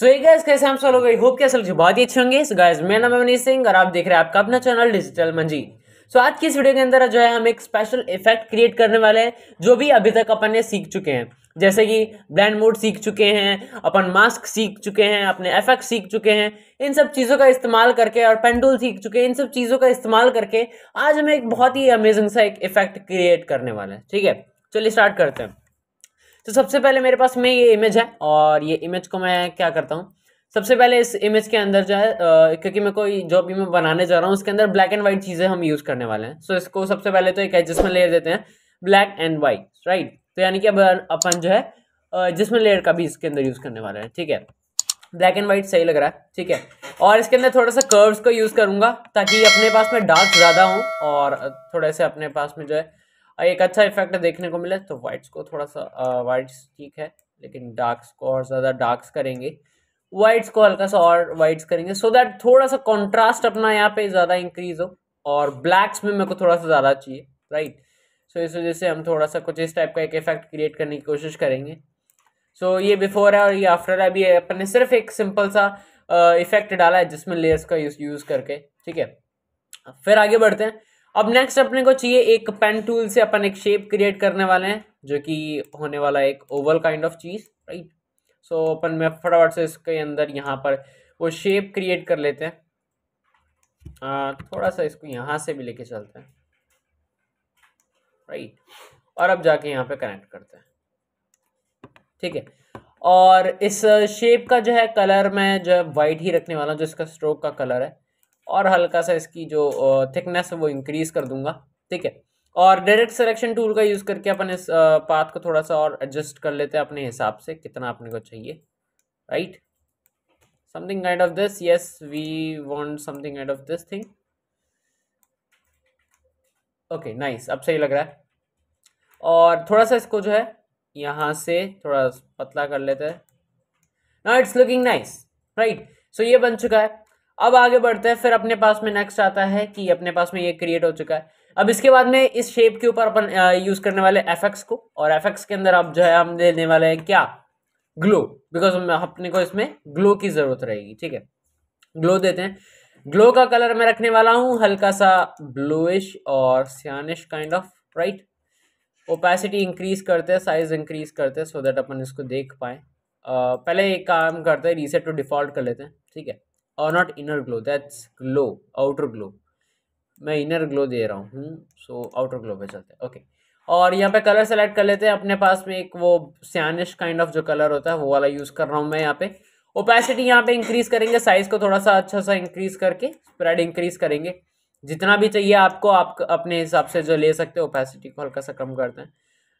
सो एक गैस कैसे हम हो लोग होप के असल बहुत ही अच्छे होंगे सो गैस मेरा नाम है मनीष सिंह और आप देख रहे हैं आपका अपना चैनल डिजिटल मंजी सो so, आज की इस वीडियो के अंदर जो है हम एक स्पेशल इफेक्ट क्रिएट करने वाले हैं जो भी अभी तक अपन ने सीख चुके हैं जैसे कि ब्लैंड मोड सीख चुके हैं अपन मास्क सीख चुके हैं अपने एफेक्ट सीख चुके हैं इन सब चीज़ों का इस्तेमाल करके और पेंडुल सीख चुके हैं इन सब चीज़ों का इस्तेमाल करके आज हमें एक बहुत ही अमेजिंग सा एक इफेक्ट क्रिएट करने वाले हैं ठीक है चलिए स्टार्ट करते हैं तो सबसे पहले मेरे पास में ये इमेज है और ये इमेज को मैं क्या करता हूँ सबसे पहले इस इमेज के अंदर जो है क्योंकि मैं कोई जो भी मैं बनाने जा रहा हूँ उसके अंदर ब्लैक एंड वाइट चीज़ें हम यूज़ करने वाले हैं सो इसको सबसे पहले तो एक एडजस्टमेंट लेयर देते हैं ब्लैक एंड वाइट राइट तो यानी कि अब अपन जो है जिसमें लेयर का भी इसके अंदर यूज़ करने वाले हैं ठीक है ब्लैक एंड वाइट सही लग रहा है ठीक है और इसके अंदर थोड़ा सा कर्व्स को यूज़ करूँगा ताकि अपने पास में डार्क ज़्यादा हो और थोड़े से अपने पास में जो है एक अच्छा इफेक्ट देखने को मिला तो वाइट्स को थोड़ा सा वाइट्स ठीक है लेकिन डार्क्स को और ज़्यादा डार्क्स करेंगे वाइट्स को हल्का सा और वाइट्स करेंगे सो so दैट थोड़ा सा कॉन्ट्रास्ट अपना यहाँ पे ज़्यादा इंक्रीज हो और ब्लैक्स में मेरे को थोड़ा सा ज़्यादा चाहिए राइट सो इस वजह से हम थोड़ा सा कुछ इस टाइप का एक इफेक्ट क्रिएट करने की कोशिश करेंगे सो so, ये बिफोर है और ये आफ्टर है अभी अपन ने सिर्फ एक सिंपल सा इफेक्ट डाला है जिसमें लेयर्स का यूज़ करके ठीक है फिर आगे बढ़ते हैं अब नेक्स्ट अपने को चाहिए एक पेन टूल से अपन एक शेप क्रिएट करने वाले हैं जो कि होने वाला एक ओवल काइंड ऑफ चीज़ राइट सो अपन मैं फटाफट से इसके अंदर यहाँ पर वो शेप क्रिएट कर लेते हैं आ, थोड़ा सा इसको यहाँ से भी लेके चलते हैं राइट और अब जाके यहाँ पे कनेक्ट करते हैं ठीक है और इस शेप का जो है कलर मैं जो है वाइट ही रखने वाला हूँ जो इसका स्ट्रोक का कलर है और हल्का सा इसकी जो थिकनेस है वो इंक्रीज़ कर दूंगा ठीक है और डायरेक्ट सिलेक्शन टूल का यूज़ करके अपन इस पाथ को थोड़ा सा और एडजस्ट कर लेते हैं अपने हिसाब से कितना अपने को चाहिए right something kind of this yes we want something kind of this thing okay nice अब सही लग रहा है और थोड़ा सा इसको जो है यहाँ से थोड़ा पतला कर लेते हैं now it's looking nice right so ये बन चुका है अब आगे बढ़ते हैं फिर अपने पास में नेक्स्ट आता है कि अपने पास में ये क्रिएट हो चुका है अब इसके बाद में इस शेप के ऊपर अपन यूज करने वाले एफ को और एफ के अंदर अब जो है हम देने वाले हैं क्या ग्लो बिकॉज अपने को इसमें ग्लो की जरूरत रहेगी ठीक है ग्लो देते हैं ग्लो का कलर मैं रखने वाला हूँ हल्का सा ब्लूइश और cyanish kind of right opacity increase करते हैं साइज इंक्रीज करते हैं सो दैट अपन इसको देख पाए uh, पहले एक काम करते हैं रीसेट टू डिफॉल्ट कर लेते हैं ठीक है और not inner glow that's glow outer glow मैं इनर ग्लो दे रहा हूँ सो आउटर ग्लो पे चलते हैं ओके okay. और यहाँ पे कलर सेलेक्ट कर लेते हैं अपने पास में एक वो सियानिश काइंड ऑफ जो कलर होता है वो वाला यूज़ कर रहा हूँ मैं यहाँ पे ओपेसिटी यहाँ पे इंक्रीज़ करेंगे साइज़ को थोड़ा सा अच्छा सा इंक्रीज़ करके स्प्रेड इंक्रीज़ करेंगे जितना भी चाहिए आपको आप अपने हिसाब से जो ले सकते हो ओपेसिटी को हल्का सा कम करते हैं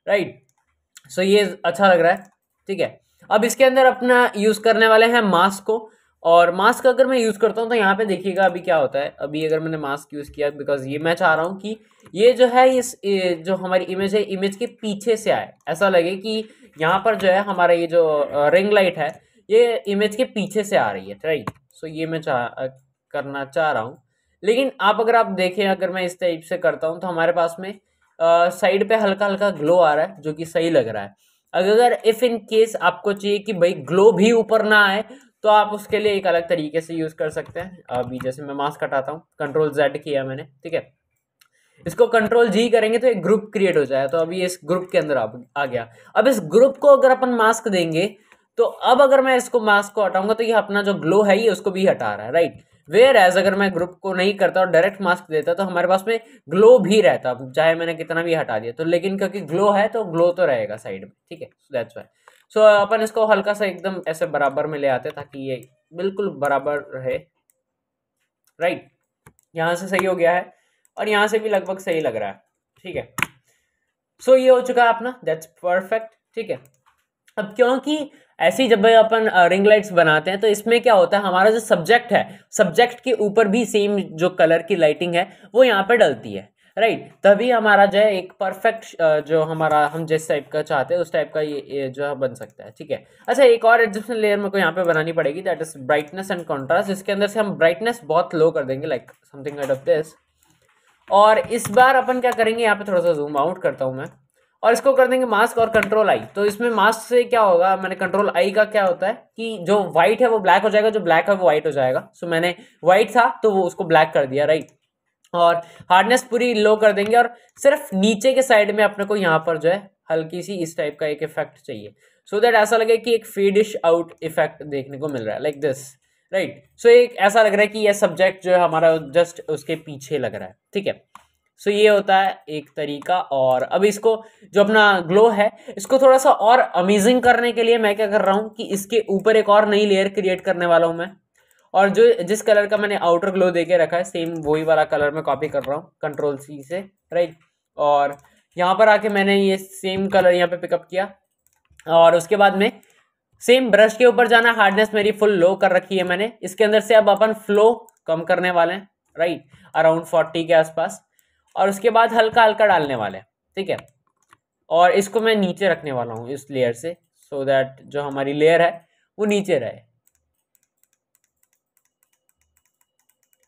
राइट सो ये अच्छा लग रहा है ठीक है अब इसके अंदर अपना यूज़ करने वाले हैं मास्क को और मास्क अगर मैं यूज़ करता हूँ तो यहाँ पे देखिएगा अभी क्या होता है अभी अगर मैंने मास्क यूज़ किया बिकॉज ये मैं चाह रहा हूँ कि ये जो है इस जो हमारी इमेज है इमेज के पीछे से आए ऐसा लगे कि यहाँ पर जो है हमारा ये जो रिंग लाइट है ये इमेज के पीछे से आ रही है राइट सो ये मैं चाह करना चाह रहा हूँ लेकिन आप अगर आप देखें अगर मैं इस टाइप से करता हूँ तो हमारे पास में साइड पर हल्का हल्का ग्लो आ रहा है जो कि सही लग रहा है अगर इफ़ इन केस आपको चाहिए कि भाई ग्लो भी ऊपर ना आए तो आप उसके लिए एक अलग तरीके से यूज़ कर सकते हैं अभी जैसे मैं मास्क हटाता हूँ कंट्रोल जेड किया मैंने ठीक है इसको कंट्रोल जी करेंगे तो एक ग्रुप क्रिएट हो जाए तो अभी इस ग्रुप के अंदर आ, आ गया अब इस ग्रुप को अगर अपन मास्क देंगे तो अब अगर मैं इसको मास्क को हटाऊंगा तो ये अपना जो ग्लो है ये उसको भी हटा रहा है राइट वेयर एज अगर मैं ग्रुप को नहीं करता और डायरेक्ट मास्क देता तो हमारे पास में ग्लो भी रहता चाहे मैंने कितना भी हटा दिया तो लेकिन क्योंकि ग्लो है तो ग्लो तो रहेगा साइड में ठीक है दैट्स वाई सो so, अपन इसको हल्का सा एकदम ऐसे बराबर में ले आते ताकि ये बिल्कुल बराबर रहे राइट right. यहाँ से सही हो गया है और यहाँ से भी लगभग सही लग रहा है ठीक है सो so, ये हो चुका है अपना दैट्स परफेक्ट ठीक है अब क्योंकि ऐसे जब अपन रिंग लाइट्स बनाते हैं तो इसमें क्या होता है हमारा जो सब्जेक्ट है सब्जेक्ट के ऊपर भी सेम जो कलर की लाइटिंग है वो यहाँ पर डलती है राइट तभी हमारा जो है एक परफेक्ट जो हमारा हम जिस टाइप का चाहते हैं उस टाइप का ये, ये जो है बन सकता है ठीक है अच्छा एक और एडजस्टमेंट लेयर मेरे को यहाँ पे बनानी पड़ेगी that is brightness and contrast इसके अंदर से हम ब्राइटनेस बहुत लो कर देंगे लाइक समथिंग आइट ऑफ दिस और इस बार अपन क्या करेंगे यहाँ पे थोड़ा सा जूम आउट करता हूँ मैं और इसको कर देंगे मास्क और कंट्रोल आई तो इसमें मास्क से क्या होगा मैंने कंट्रोल आई का क्या होता है कि जो व्हाइट है वो ब्लैक हो जाएगा जो ब्लैक है वो व्हाइट हो जाएगा सो मैंने व्हाइट था तो वो उसको ब्लैक कर दिया राइट और हार्डनेस पूरी लो कर देंगे और सिर्फ नीचे के साइड में अपने को यहाँ पर जो है हल्की सी इस टाइप का एक इफेक्ट चाहिए सो so दैट ऐसा लगे कि एक फेडिश आउट इफेक्ट देखने को मिल रहा है लाइक दिस राइट सो एक ऐसा लग रहा है कि यह सब्जेक्ट जो है हमारा जस्ट उसके पीछे लग रहा है ठीक है सो so, ये होता है एक तरीका और अब इसको जो अपना ग्लो है इसको थोड़ा सा और अमेजिंग करने के लिए मैं क्या कर रहा हूँ कि इसके ऊपर एक और नई लेयर क्रिएट करने वाला हूँ मैं और जो जिस कलर का मैंने आउटर ग्लो दे के रखा है सेम वही वाला कलर मैं कॉपी कर रहा हूँ कंट्रोल सी से राइट और यहाँ पर आके मैंने ये सेम कलर यहाँ पे पिकअप किया और उसके बाद में सेम ब्रश के ऊपर जाना हार्डनेस मेरी फुल लो कर रखी है मैंने इसके अंदर से अब अपन फ्लो कम करने वाले हैं राइट अराउंड फोर्टी के आसपास और उसके बाद हल्का हल्का डालने वाले हैं ठीक है और इसको मैं नीचे रखने वाला हूँ इस लेयर से सो so दैट जो हमारी लेयर है वो नीचे रहे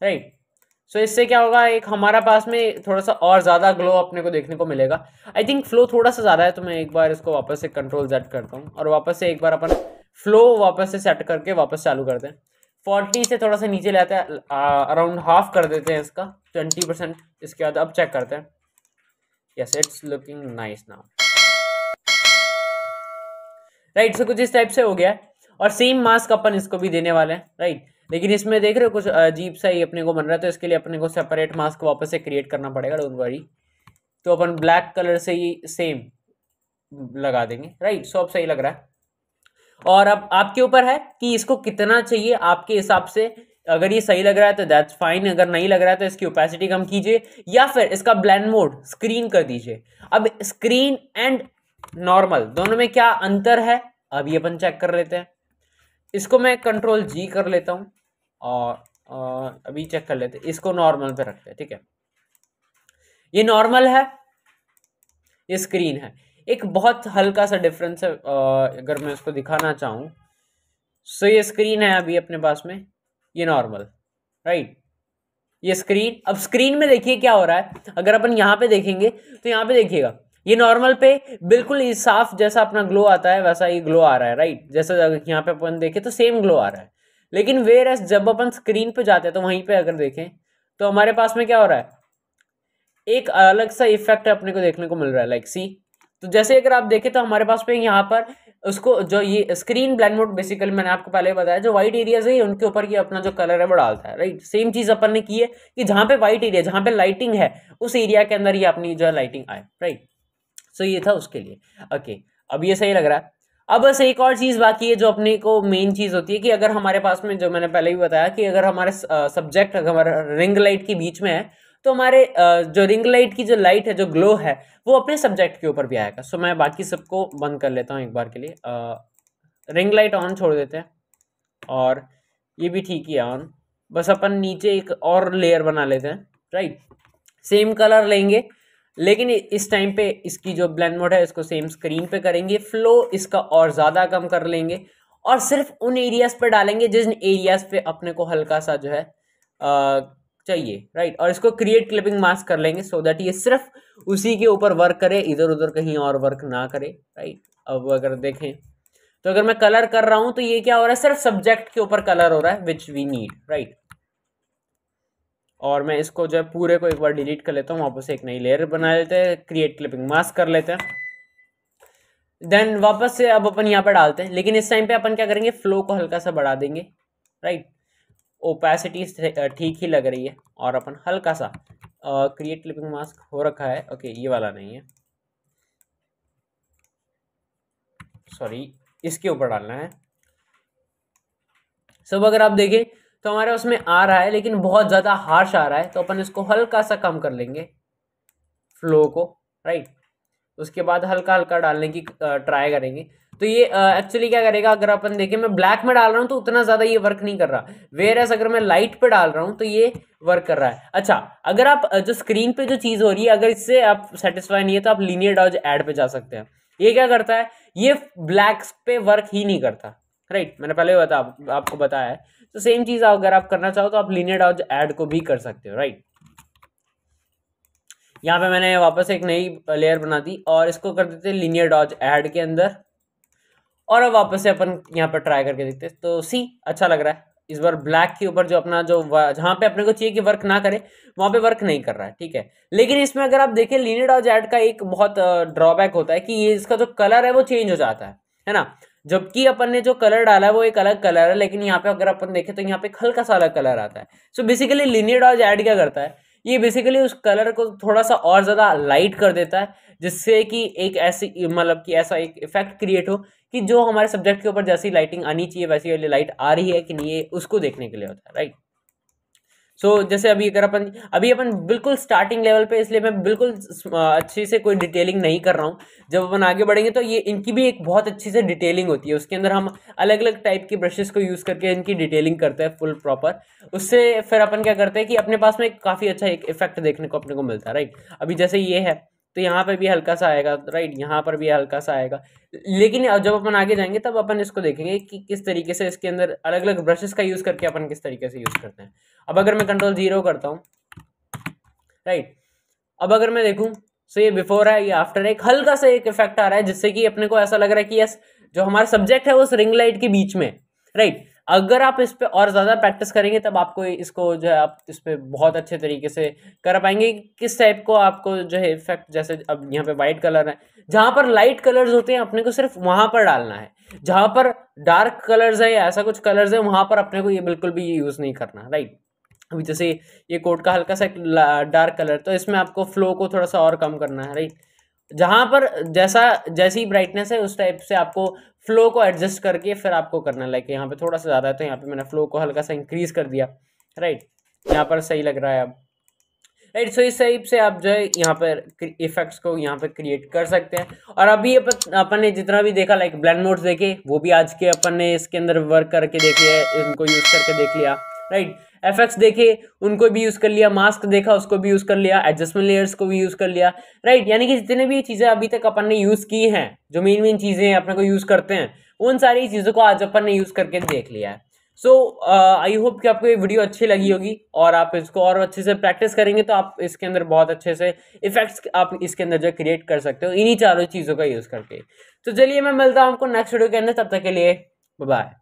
राइट सो so, इससे क्या होगा एक हमारा पास में थोड़ा सा और ज़्यादा ग्लो अपने को देखने को मिलेगा आई थिंक फ्लो थोड़ा सा ज़्यादा है तो मैं एक बार इसको वापस से कंट्रोल जेड करता हूँ और वापस से एक बार अपन फ्लो वापस से सेट करके वापस चालू करते हैं फोर्टी से थोड़ा सा नीचे लाते हैं अराउंड हाफ कर देते हैं इसका ट्वेंटी परसेंट इसके बाद अब चेक करते हैं yes it's looking nice now right so कुछ इस टाइप से हो गया और सेम मास्क अपन इसको भी देने वाले हैं राइट right? लेकिन इसमें देख रहे हो कुछ अजीब सा ही अपने को बन रहा है तो इसके लिए अपने को सेपरेट मास्क वापस से क्रिएट करना पड़ेगा डोंट वरी तो अपन ब्लैक कलर से ही सेम लगा देंगे राइट सो अब सही लग रहा है और अब आपके ऊपर है कि इसको कितना चाहिए आपके हिसाब से अगर ये सही लग रहा है तो दैट्स फाइन अगर नहीं लग रहा है तो इसकी ओपेसिटी कम कीजिए या फिर इसका ब्लैंड मोड स्क्रीन कर दीजिए अब स्क्रीन एंड नॉर्मल दोनों में क्या अंतर है अभी अपन चेक कर लेते हैं इसको मैं कंट्रोल जी कर लेता हूँ और अभी चेक कर लेते इसको नॉर्मल पे रखते हैं ठीक है ये नॉर्मल है ये स्क्रीन है एक बहुत हल्का सा डिफरेंस है अगर मैं उसको दिखाना चाहूँ सो ये स्क्रीन है अभी अपने पास में ये नॉर्मल राइट ये स्क्रीन अब स्क्रीन में देखिए क्या हो रहा है अगर अपन यहाँ पे देखेंगे तो यहाँ पे देखिएगा ये नॉर्मल पे बिल्कुल साफ जैसा अपना ग्लो आता है वैसा ये ग्लो आ रहा है राइट जैसा यहाँ पे अपन देखें तो सेम ग्लो आ रहा है लेकिन वेर एस जब अपन स्क्रीन पे जाते हैं तो वहीं पे अगर देखें तो हमारे पास में क्या हो रहा है एक अलग सा इफेक्ट अपने को देखने को मिल रहा है लाइक सी तो जैसे अगर आप देखें तो हमारे पास में यहाँ पर उसको जो ये स्क्रीन ब्लैंड मोड बेसिकली मैंने आपको पहले बताया जो वाइट एरियाज है उनके ऊपर ये अपना जो कलर है वो डालता है राइट सेम चीज़ अपन ने की है कि जहाँ पे वाइट एरिया जहाँ पे लाइटिंग है उस एरिया के अंदर ये अपनी जो है लाइटिंग आए राइट सो ये था उसके लिए ओके अब ये सही लग रहा है अब बस एक और चीज़ बाकी है जो अपने को मेन चीज़ होती है कि अगर हमारे पास में जो मैंने पहले ही बताया कि अगर हमारे सब्जेक्ट अगर हमारा रिंग लाइट के बीच में है तो हमारे जो रिंग लाइट की जो लाइट है जो ग्लो है वो अपने सब्जेक्ट के ऊपर भी आएगा सो मैं बाकी सबको बंद कर लेता हूँ एक बार के लिए रिंग लाइट ऑन छोड़ देते हैं और ये भी ठीक ही है ऑन बस अपन नीचे एक और लेयर बना लेते हैं राइट सेम कलर लेंगे लेकिन इस टाइम पे इसकी जो ब्लैंड मोड है इसको सेम स्क्रीन पे करेंगे फ्लो इसका और ज़्यादा कम कर लेंगे और सिर्फ उन एरियाज़ पे डालेंगे जिन एरियाज़ पे अपने को हल्का सा जो है आ, चाहिए राइट और इसको क्रिएट क्लिपिंग मास्क कर लेंगे सो दैट ये सिर्फ उसी के ऊपर वर्क करे इधर उधर कहीं और वर्क ना करे राइट अब अगर देखें तो अगर मैं कलर कर रहा हूँ तो ये क्या हो रहा है सिर्फ सब्जेक्ट के ऊपर कलर हो रहा है विच वी नीड राइट और मैं इसको जो है पूरे को एक बार डिलीट कर लेता हूँ वापस एक नई लेयर बना लेते हैं क्रिएट क्लिपिंग मास्क कर लेते हैं देन वापस से अब अपन यहाँ पर डालते हैं लेकिन इस टाइम पे अपन क्या करेंगे फ्लो को हल्का सा बढ़ा देंगे राइट ओपेसिटी ठीक ही लग रही है और अपन हल्का सा क्रिएट क्लिपिंग मास्क हो रखा है ओके ये वाला नहीं है सॉरी इसके ऊपर डालना है सब अगर आप देखें तो हमारा उसमें आ रहा है लेकिन बहुत ज़्यादा हार्श आ रहा है तो अपन इसको हल्का सा कम कर लेंगे फ्लो को राइट उसके बाद हल्का हल्का डालने की ट्राई करेंगे तो ये एक्चुअली क्या करेगा अगर अपन देखें मैं ब्लैक में डाल रहा हूँ तो उतना ज़्यादा ये वर्क नहीं कर रहा वेयर एस अगर मैं लाइट पे डाल रहा हूँ तो ये वर्क कर रहा है अच्छा अगर आप जो स्क्रीन पे जो चीज़ हो रही है अगर इससे आप सेटिस्फाई नहीं है तो आप लीनियर डॉज एड पे जा सकते हैं ये क्या करता है ये ब्लैक्स पे वर्क ही नहीं करता राइट मैंने पहले बता आपको बताया है तो सेम चीज़ अगर आप करना चाहो तो आप लीनियर डॉज एड को भी कर सकते हो राइट यहाँ पे मैंने वापस एक नई लेयर बना दी और इसको कर देते लीनियर डॉज एड के अंदर और अब वापस से अपन यहाँ पर ट्राई करके देखते हैं तो सी अच्छा लग रहा है इस बार ब्लैक के ऊपर जो अपना जो जहाँ पे अपने को चाहिए कि वर्क ना करे वहाँ पे वर्क नहीं कर रहा है ठीक है लेकिन इसमें अगर आप देखें लीनियर और जैड का एक बहुत ड्रॉबैक होता है कि ये इसका जो कलर है वो चेंज हो जाता है है ना जबकि अपन ने जो कलर डाला है वो एक अलग कलर है लेकिन यहाँ पे अगर अपन देखें तो यहाँ पे हल्का सा अलग कलर आता है so basically linear dodge add क्या करता है ये बेसिकली उस कलर को थोड़ा सा और ज़्यादा लाइट कर देता है जिससे कि एक ऐसी मतलब कि ऐसा एक इफेक्ट क्रिएट हो कि जो हमारे सब्जेक्ट के ऊपर जैसी लाइटिंग आनी चाहिए वैसी वाली लाइट आ रही है कि नहीं ये उसको देखने के लिए होता है राइट सो so, जैसे अभी अगर अपन अभी अपन बिल्कुल स्टार्टिंग लेवल पे इसलिए मैं बिल्कुल अच्छी से कोई डिटेलिंग नहीं कर रहा हूँ जब अपन आगे बढ़ेंगे तो ये इनकी भी एक बहुत अच्छी से डिटेलिंग होती है उसके अंदर हम अलग अलग टाइप के ब्रशेस को यूज़ करके इनकी डिटेलिंग करते हैं फुल प्रॉपर उससे फिर अपन क्या करते हैं कि अपने पास में काफ़ी अच्छा एक इफेक्ट देखने को अपने को मिलता है राइट अभी जैसे ये है तो यहाँ पर भी हल्का सा आएगा राइट यहाँ पर भी हल्का सा आएगा लेकिन जब अपन आगे जाएंगे तब अपन इसको देखेंगे कि किस तरीके से इसके अंदर अलग अलग ब्रशेस का यूज़ करके अपन किस तरीके से यूज़ करते हैं अब अगर मैं कंट्रोल ज़ीरो करता हूँ राइट अब अगर मैं देखूँ सो ये बिफोर है ये आफ्टर है एक हल्का सा एक इफेक्ट आ रहा है जिससे कि अपने को ऐसा लग रहा है कि यस जो हमारा सब्जेक्ट है वो उस रिंग लाइट के बीच में राइट अगर आप इस पर और ज़्यादा प्रैक्टिस करेंगे तब आपको इसको जो है आप इस पर बहुत अच्छे तरीके से कर पाएंगे किस टाइप को आपको जो है इफेक्ट जैसे अब यहाँ पे वाइट कलर है जहाँ पर लाइट कलर्स होते हैं अपने को सिर्फ वहाँ पर डालना है जहाँ पर डार्क कलर्स है या ऐसा कुछ कलर्स है वहाँ पर अपने को ये बिल्कुल भी यूज़ नहीं करना राइट अभी जैसे ये कोट का हल्का सा डार्क कलर तो इसमें आपको फ्लो को थोड़ा सा और कम करना है राइट जहाँ पर जैसा जैसी ब्राइटनेस है उस टाइप से आपको फ्लो को एडजस्ट करके फिर आपको करना है लाइक यहाँ पे थोड़ा सा ज़्यादा है तो यहाँ पे मैंने फ्लो को हल्का सा इंक्रीज़ कर दिया राइट यहाँ पर सही लग रहा है अब राइट सो इस टाइप से आप जो है यहाँ पर इफेक्ट्स को यहाँ पर क्रिएट कर सकते हैं और अभी अपन ने जितना भी देखा लाइक ब्लैंड नोट्स देखे वो भी आज के अपन ने इसके अंदर वर्क करके देखे इनको यूज़ करके देख लिया राइट एफेक्ट्स देखे उनको भी यूज़ कर लिया मास्क देखा उसको भी यूज़ कर लिया एडजस्टमेंट लेयर्स को भी यूज़ कर लिया राइट यानी कि जितने भी चीज़ें अभी तक अपन ने यूज़ की हैं जो मेन मेन चीज़ें हैं अपने को यूज़ करते हैं उन सारी चीज़ों को आज अपन ने यूज़ करके देख लिया है सो आई होप कि आपको ये वीडियो अच्छी लगी होगी और आप इसको और अच्छे से प्रैक्टिस करेंगे तो आप इसके अंदर बहुत अच्छे से इफेक्ट्स आप इसके अंदर जो क्रिएट कर सकते हो इन्हीं चारों चीज़ों का यूज़ करके तो चलिए मैं मिलता हूँ आपको नेक्स्ट वीडियो के अंदर तब तक के लिए बाय